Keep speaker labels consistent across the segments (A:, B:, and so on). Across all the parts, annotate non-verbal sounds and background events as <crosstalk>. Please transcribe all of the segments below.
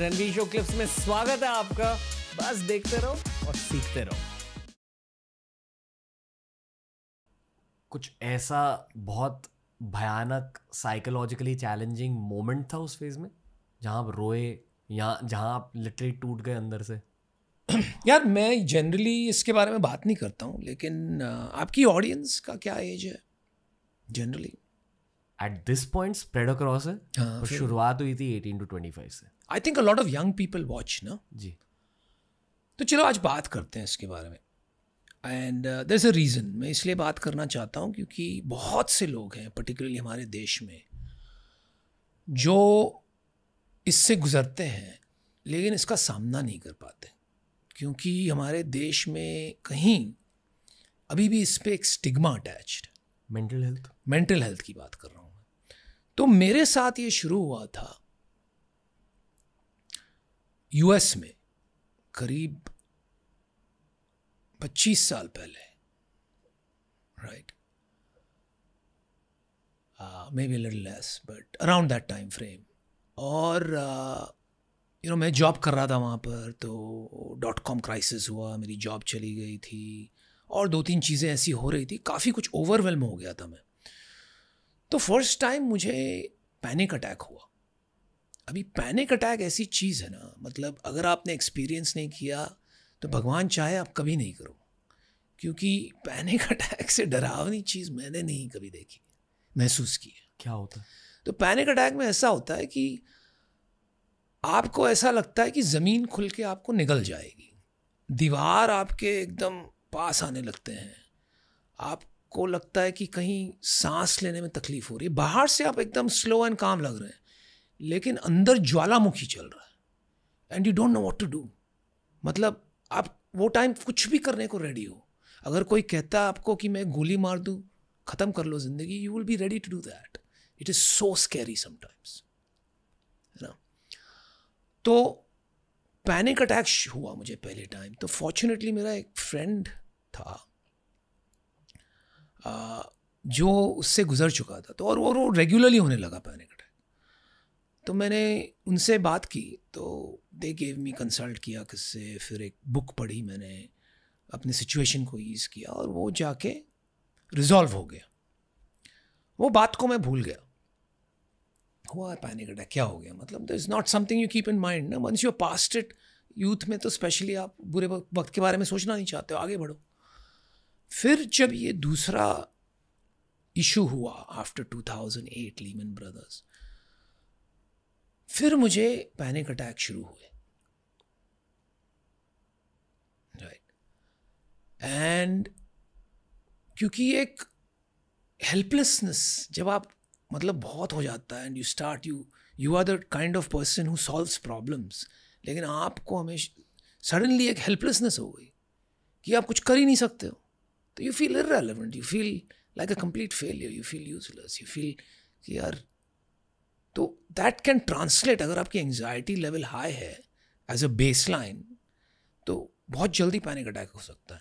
A: Ranveer show clips में स्वागत है आपका बस देखते रहो और सीखते रहो कुछ ऐसा बहुत भयानक साइकोलॉजिकली चैलेंजिंग मोमेंट था उस फेज में जहां आप रोए
B: या जहां आप लिटरली टूट गए अंदर से <clears throat> यार मैं जनरली इसके बारे में बात नहीं करता हूं लेकिन आपकी ऑडियंस का क्या एज है generally
A: at this point spread across है और हाँ, शुरुआत हुई थी 18 टू 25 से
B: I think a lot of young people watch ना जी तो चलो आज बात करते हैं इसके बारे में and there is a reason मैं इसलिए बात करना चाहता हूँ क्योंकि बहुत से लोग हैं पर्टिकुलरली हमारे देश में जो इससे गुज़रते हैं लेकिन इसका सामना नहीं कर पाते क्योंकि हमारे देश में कहीं अभी भी इस पर एक stigma attached mental health mental health की बात कर रहा हूँ तो मेरे साथ ये शुरू हुआ था यूएस में करीब 25 साल पहले right maybe little less but around that time frame और यू uh, नो मैं जॉब कर रहा था वहाँ पर तो डॉट कॉम क्राइसिस हुआ मेरी जॉब चली गई थी और दो तीन चीज़ें ऐसी हो रही थी काफ़ी कुछ ओवरवेलम हो गया था मैं तो फर्स्ट टाइम मुझे पैनिक अटैक हुआ अभी पैनिक अटैक ऐसी चीज़ है ना मतलब अगर आपने एक्सपीरियंस नहीं किया तो भगवान चाहे आप कभी नहीं करो क्योंकि पैनिक अटैक <laughs> से डरावनी चीज़ मैंने नहीं कभी देखी महसूस की है क्या होता है तो पैनिक अटैक में ऐसा होता है कि आपको ऐसा लगता है कि ज़मीन खुल के आपको निकल जाएगी दीवार आपके एकदम पास आने लगते हैं आप आपको लगता है कि कहीं सांस लेने में तकलीफ हो रही है बाहर से आप एकदम स्लो एंड काम लग रहे हैं लेकिन अंदर ज्वालामुखी चल रहा है and you don't know what to do मतलब आप वो टाइम कुछ भी करने को रेडी हो अगर कोई कहता है आपको कि मैं गोली मार दूँ ख़त्म कर लो ज़िंदगी you will be ready to do that it is so scary sometimes है ना तो पैनिक अटैक हुआ मुझे पहले टाइम तो फॉर्चुनेटली मेरा एक फ्रेंड था जो उससे गुजर चुका था तो और वो, रेगुलरली होने लगा पैनिक अटैक तो मैंने उनसे बात की तो दे गेव मी कंसल्ट किया किससे फिर एक बुक पढ़ी मैंने अपने सिचुएशन को ईज़ किया और वो जाके रिजॉल्व हो गया वो बात को मैं भूल गया हुआ पैनिक अटैक क्या हो गया मतलब there is not something you keep in mind ना once you passed it youth में तो स्पेशली आप बुरे वक्त के बारे में सोचना नहीं चाहते हो आगे बढ़ो फिर जब ये दूसरा इशू हुआ आफ्टर 2008 लीमन ब्रदर्स फिर मुझे पैनिक अटैक शुरू हुए राइट एंड क्योंकि एक हेल्पलेसनेस जब आप मतलब बहुत हो जाता है and you start you you are the kind of person who solves problems लेकिन आपको हमेशा सडनली एक हेल्पलेसनेस हो गई कि आप कुछ कर ही नहीं सकते हो तो you feel irrelevant you feel like a complete failure you feel useless you feel कि यार तो दैट कैन ट्रांसलेट अगर आपकी एंगजाइटी लेवल हाई है एज अ बेस लाइन तो बहुत जल्दी पैनिक अटैक हो सकता है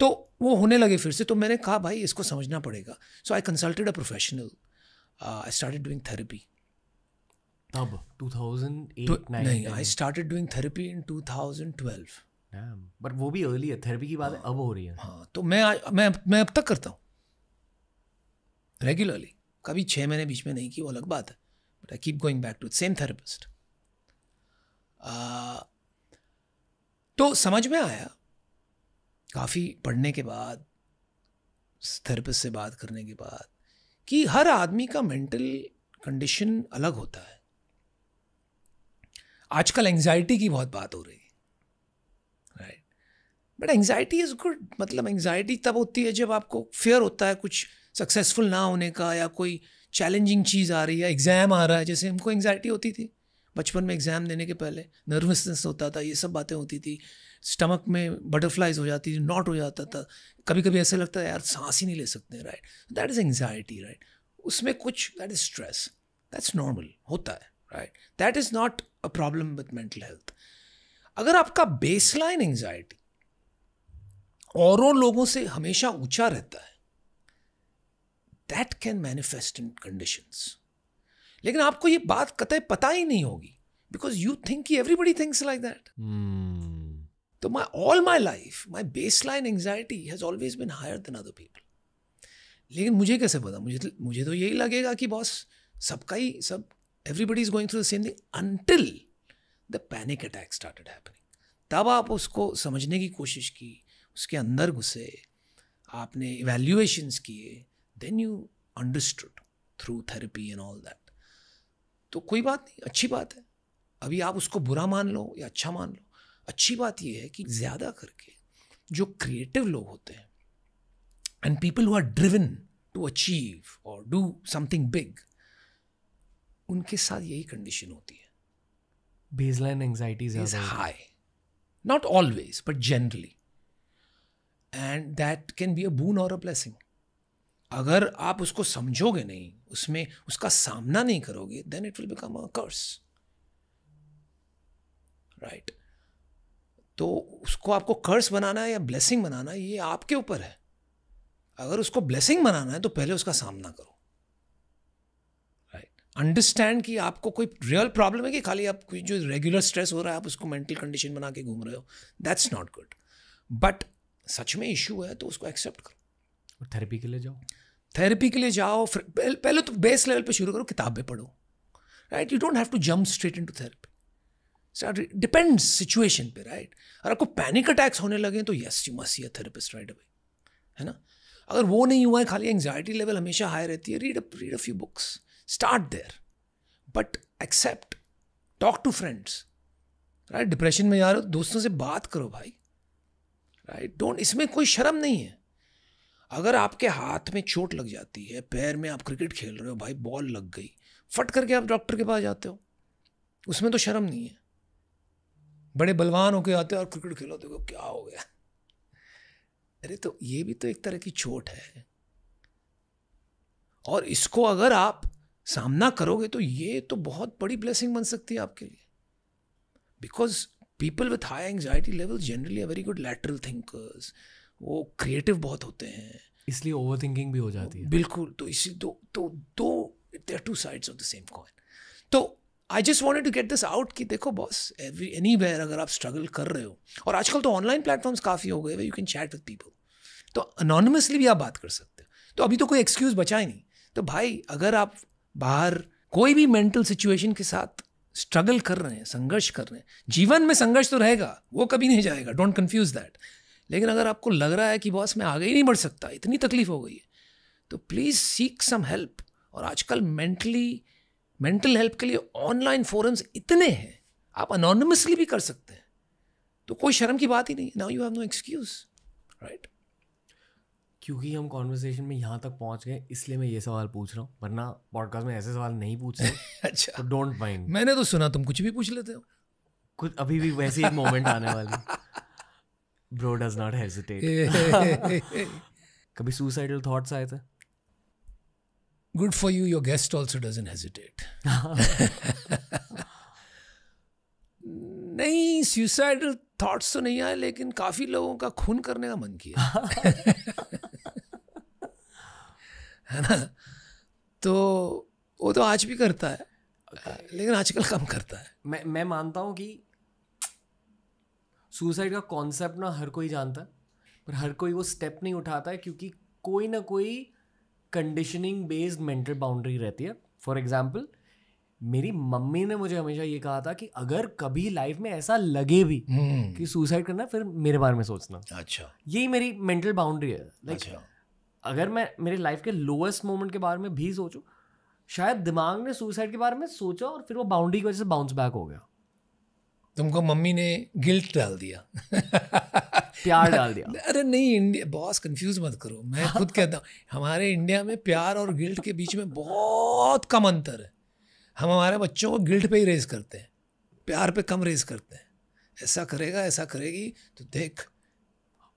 B: तो वो होने लगे फिर से तो मैंने कहा भाई इसको समझना पड़ेगा so I consulted a professional I started doing therapy तब 2008 तो, नहीं I started doing therapy in 2012 but वो भी अर्ली है थेरेपी की बात है अब हो रही है हाँ तो मैं मैं मैं अब तक करता हूँ रेगुलरली कभी छः महीने बीच में नहीं की वो अलग बात है but I keep going back to same therapist तो समझ में आया काफ़ी पढ़ने के बाद थेरेपिस्ट से बात करने के बाद कि हर आदमी का मेंटल कंडीशन अलग होता है आजकल एंग्जाइटी की बहुत बात हो रही है बट एंगजाइटी इज़ गुड मतलब एंगजाइटी तब होती है जब आपको फेयर होता है कुछ सक्सेसफुल ना होने का या कोई चैलेंजिंग चीज़ आ रही है एग्ज़ाम आ रहा है जैसे हमको एंगजाइटी होती थी बचपन में एग्ज़ाम देने के पहले नर्वसनेस होता था ये सब बातें होती थी स्टमक में बटरफ्लाइज हो जाती थी नॉट हो जाता था कभी कभी ऐसा लगता है यार सांस ही नहीं ले सकते right that is anxiety right उसमें कुछ that is stress that's normal होता है right that is not a problem with mental health अगर आपका बेसलाइन एंगजाइटी औरों लोगों से हमेशा ऊंचा रहता है that can manifest in conditions लेकिन आपको ये बात कतई पता ही नहीं होगी because you think everybody thinks like that तो my all my life my baseline anxiety has always been higher than other people लेकिन मुझे कैसे पता मुझे तो, मुझे तो यही लगेगा कि बॉस सबका ही सब everybody is going through the same thing until the panic attack started happening तब आप उसको समझने की कोशिश की उसके अंदर घुसे आपने इवेल्यूएशंस किए then you understood through therapy and all that तो कोई बात नहीं अच्छी बात है अभी आप उसको बुरा मान लो या अच्छा मान लो अच्छी बात यह है कि ज़्यादा करके जो क्रिएटिव लोग होते हैं and people who are driven to achieve और डू समथिंग बिग उनके साथ यही कंडीशन होती है baseline anxiety is high not always but generally and that can be a boon और अ ब्लेसिंग अगर आप उसको समझोगे नहीं उसमें उसका सामना नहीं करोगे then it will become a curse right तो उसको आपको कर्स बनाना है या ब्लेसिंग बनाना है ये आपके ऊपर है अगर उसको ब्लेसिंग बनाना है तो पहले उसका सामना करो राइट अंडरस्टैंड कि आपको कोई रियल प्रॉब्लम है कि खाली आप कोई जो रेगुलर स्ट्रेस हो रहा है आप उसको मेंटल कंडीशन बना के घूम रहे हो दैट्स नॉट गुड बट सच में इशू है तो उसको एक्सेप्ट करो
A: और थेरेपी के लिए जाओ
B: थेरेपी के लिए जाओ फिर पहले तो बेस लेवल पे शुरू करो किताबें पढ़ो right you don't have to jump straight into therapy depends situation पे राइट अगर आपको पैनिक अटैक्स होने लगे तो yes you must see a therapist right away है ना अगर वो नहीं हुआ है खाली एंगजाइटी लेवल हमेशा हाई रहती है read a read a few books start there but accept talk to friends right depression में यार दोस्तों से बात करो भाई राइट डोंट इसमें कोई शर्म नहीं है अगर आपके हाथ में चोट लग जाती है पैर में आप क्रिकेट खेल रहे हो भाई बॉल लग गई फट करके आप डॉक्टर के पास जाते हो उसमें तो शर्म नहीं है बड़े बलवान होके आते हो और क्रिकेट खेलो देखो क्या हो गया अरे तो ये भी तो एक तरह की चोट है और इसको अगर आप सामना करोगे तो ये तो बहुत बड़ी ब्लेसिंग बन सकती है आपके लिए because people with high anxiety level generally very good lateral thinkers वो क्रिएटिव बहुत होते हैं इसलिए ओवर थिंकिंग भी हो जाती है बिल्कुल तो इसी दो तो दो there two sides of the same coin तो I just want to get this out कि देखो बॉस एवरी एनी वेयर अगर आप स्ट्रगल कर रहे हो और आजकल तो ऑनलाइन प्लेटफॉर्म्स काफ़ी हो गए you can chat with people तो अनोनमसली भी आप बात कर सकते हो तो अभी तो कोई एक्सक्यूज़ बचा ही नहीं तो भाई अगर आप बाहर कोई भी मेंटल सिचुएशन के साथ स्ट्रगल कर रहे हैं संघर्ष कर रहे हैं जीवन में संघर्ष तो रहेगा वो कभी नहीं जाएगा डोंट कन्फ्यूज दैट लेकिन अगर आपको लग रहा है कि बॉस मैं आगे ही नहीं बढ़ सकता इतनी तकलीफ हो गई है तो प्लीज़ सीक सम हेल्प और आजकल मेंटली मेंटल हेल्प के लिए ऑनलाइन फोरम्स इतने हैं आप अनोनमसली भी कर सकते हैं तो कोई शर्म की बात ही नहीं now you have no excuse right
A: क्योंकि हम कॉन्वर्सेशन में यहाँ तक पहुँच गए इसलिए मैं ये सवाल पूछ रहा हूँ वरना पॉडकास्ट में ऐसे सवाल नहीं पूछ रहे <laughs> अच्छा तो डोंट माइंड
B: मैंने तो सुना तुम कुछ भी पूछ लेते हो
A: कुछ अभी भी वैसे एक मोमेंट आने वाली ब्रो डज नॉट हेजिटेट कभी सुसाइडल थॉट्स आए थे
B: good for you your guest also hesitate नहीं सुसाइडल थॉट्स तो नहीं आए लेकिन काफ़ी लोगों का खून करने का मन किया <laughs> है ना तो वो तो आज भी करता है okay. लेकिन आजकल कम करता है मैं मैं मानता
A: हूँ कि सुसाइड का कॉन्सेप्ट ना हर कोई जानता है पर हर कोई वो स्टेप नहीं उठाता है क्योंकि कोई ना कोई कंडीशनिंग बेस्ड मेंटल बाउंड्री रहती है फॉर एग्जाम्पल मेरी मम्मी ने मुझे हमेशा ये कहा था कि अगर कभी लाइफ में ऐसा लगे भी hmm. कि सुसाइड करना फिर मेरे बारे में सोचना अच्छा यही मेरी मेंटल बाउंड्री है लाइक like, अच्छा. अगर मैं मेरे लाइफ के लोएस्ट मोमेंट के बारे में भी सोचूं शायद दिमाग ने सुसाइड के बारे में सोचा और फिर वो बाउंड्री की वजह से बाउंस बैक हो गया
B: तुमको मम्मी ने गिल्ट डाल दिया प्यार डाल दिया <laughs> अरे नहीं इंडिया बॉस कंफ्यूज मत करो मैं खुद <laughs> कहता हूँ हमारे इंडिया में प्यार और गिल्ट के बीच में बहुत कम अंतर है हम हमारे बच्चों को गिल्ट पे ही रेस करते हैं प्यार पे कम रेस करते हैं ऐसा करेगा ऐसा करेगी तो देख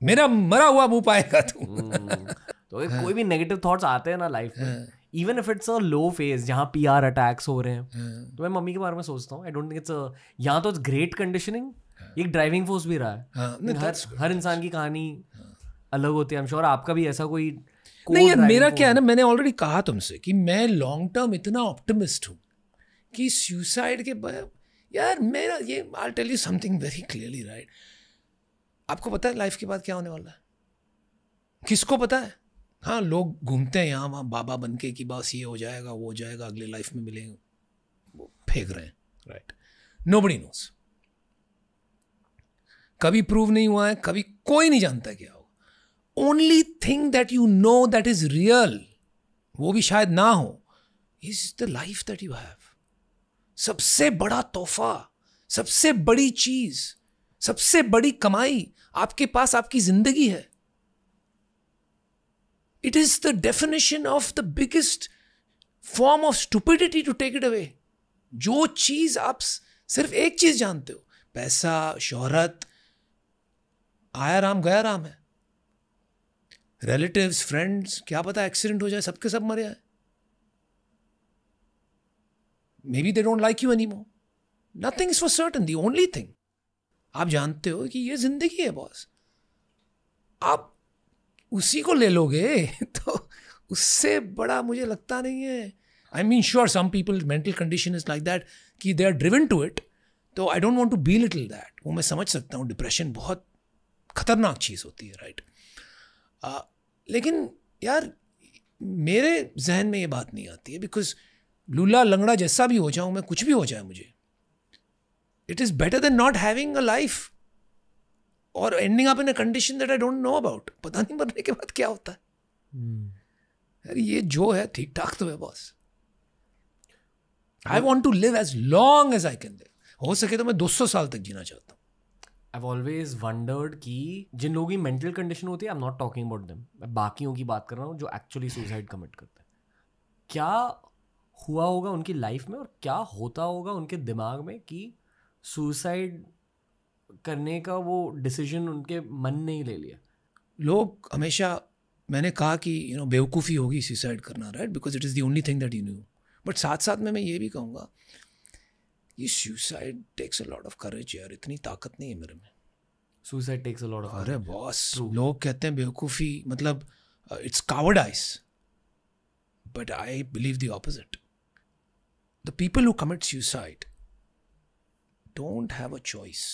B: मेरा मरा हुआ मुंह पाएगा तू हम्म। तो अगर हाँ। कोई भी नेगेटिव थॉट्स आते हैं ना लाइफ में even if it's
A: a low phase जहाँ पी आर अटैक्स हो रहे हैं हाँ। तो मैं मम्मी के बारे में सोचता हूँ आई डोंट थिंक इट्स यहाँ तो इट्स ग्रेट कंडीशनिंग एक ड्राइविंग फोर्स भी रहा है हाँ, हर हर इंसान की कहानी
B: अलग होती है आई एम श्योर आपका भी ऐसा कोई नहीं यार मेरा क्या है ना मैंने ऑलरेडी कहा तुमसे कि मैं लॉन्ग टर्म इतना ऑप्टिमिस्ट हूँ कि सुसाइड के यार मेरा ये I tell you something very clearly right आपको पता है लाइफ के बाद क्या होने वाला है किसको पता है हाँ लोग घूमते हैं यहाँ वहाँ बाबा बन के कि बस ये हो जाएगा वो हो जाएगा अगले लाइफ में मिलेंगे वो फेंक रहे हैं राइट नो बड़ी नोस कभी प्रूव नहीं हुआ है कभी कोई नहीं जानता क्या होगा only thing that you know that is real वो भी शायद ना हो is the life that you have सबसे बड़ा तोहफा सबसे बड़ी चीज सबसे बड़ी कमाई आपके पास आपकी जिंदगी है it is the definition of the biggest form of stupidity to take it away जो चीज आप सिर्फ एक चीज जानते हो पैसा शोहरत आया राम गया राम है रिलेटिव्स फ्रेंड्स क्या पता एक्सीडेंट हो जाए सबके सब मरे जाए maybe they don't like you any more nothing is for certain the only thing आप जानते हो कि ये जिंदगी है बॉस आप उसी को ले लोगे <laughs> तो उससे बड़ा मुझे लगता नहीं है I mean sure some people mental condition is like that कि they are driven to it तो I don't want to be little that वो मैं समझ सकता हूँ डिप्रेशन बहुत खतरनाक चीज़ होती है राइट right? uh, लेकिन यार मेरे जहन में ये बात नहीं आती है बिकॉज लूला लंगड़ा जैसा भी हो जाऊँ मैं कुछ भी हो जाए मुझे it is better than not having a life और एंडिंग आप in a condition that I don't know about पता नहीं मरने के बाद क्या होता है hmm. अरे ये जो है ठीक ठाक तो है boss I want to live as long as I can live हो सके तो मैं
A: 200 साल तक जीना चाहता हूँ I've always wondered कि जिन लोगों की मेंटल कंडीशन होती है I am not talking about them मैं बाकियों की बात कर रहा हूँ जो एक्चुअली सुसाइड कमिट करते हैं क्या हुआ होगा उनकी लाइफ में और क्या होता होगा उनके दिमाग में कि
B: सुसाइड करने का वो डिसीजन उनके मन ने ही ले लिया लोग हमेशा मैंने कहा कि यू नो बेवकूफ़ी होगी सुसाइड करना right because it is the only thing that you knew but साथ साथ में मैं ये भी कहूँगा ये suicide takes a lot of courage यार इतनी ताकत नहीं है मेरे में suicide takes a lot of अरे बॉस लोग कहते हैं बेवकूफ़ी मतलब it's cowardice but I believe the opposite the people who commit suicide don't have a choice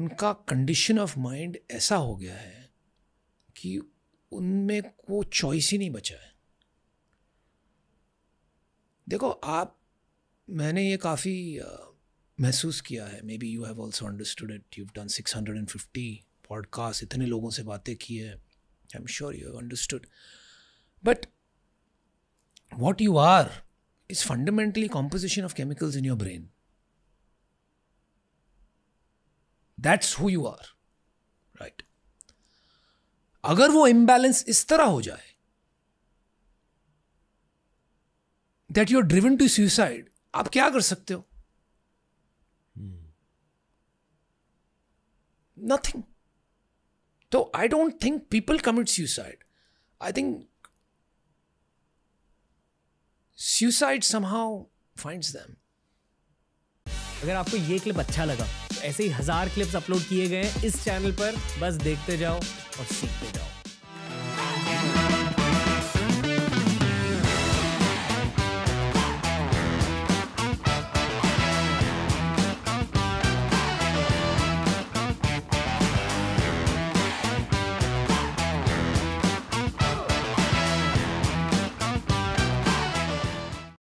B: उनका कंडीशन ऑफ माइंड ऐसा हो गया है कि उनमें को चॉइस ही नहीं बचा है देखो आप मैंने ये काफ़ी महसूस किया है maybe you have also understood it you done six hundred and fifty podcast इतने लोगों से बातें की है I am sure you have understood but what you are is fundamentally composition of chemicals in your brain that's who you are right अगर वो imbalance इस तरह हो जाए that you are driven to suicide आप क्या कर सकते हो नथिंग तो I don't think people commit suicide I think suicide somehow finds them
A: अगर आपको ये क्लिप अच्छा लगा ऐसे ही हजार क्लिप्स अपलोड किए गए हैं इस चैनल पर बस देखते जाओ और सीखते जाओ